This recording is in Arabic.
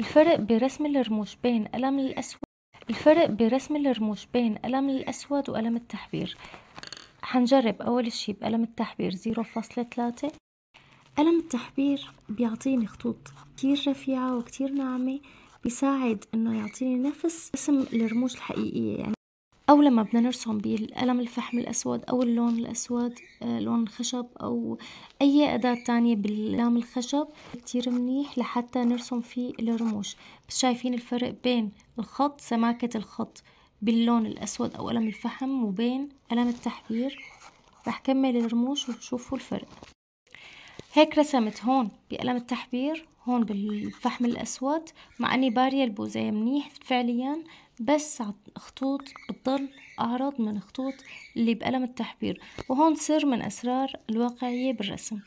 الفرق برسم الرموش بين قلم الأسود الفرق برسم الرموش بين قلم الأسود وقلم التحبير حنجرب أول شي بقلم التحبير 0.3 قلم التحبير بيعطيني خطوط كتير رفيعة وكتير ناعمة بيساعد إنه يعطيني نفس اسم الرموش الحقيقية يعني أو لما بدنا نرسم بالقلم الفحم الأسود أو اللون الأسود آه، لون الخشب أو أي أداة تانية باللام الخشب كتير منيح لحتى نرسم فيه الرموش بس شايفين الفرق بين الخط سماكة الخط باللون الأسود أو قلم الفحم وبين قلم التحبير رح كمل الرموش وتشوفوا الفرق هيك رسمت هون بقلم التحبير هون بالفحم الأسود مع أني بارية البوزيه منيح فعليا بس خطوط بتضل أعرض من خطوط اللي بقلم التحبير وهون سر من أسرار الواقعية بالرسم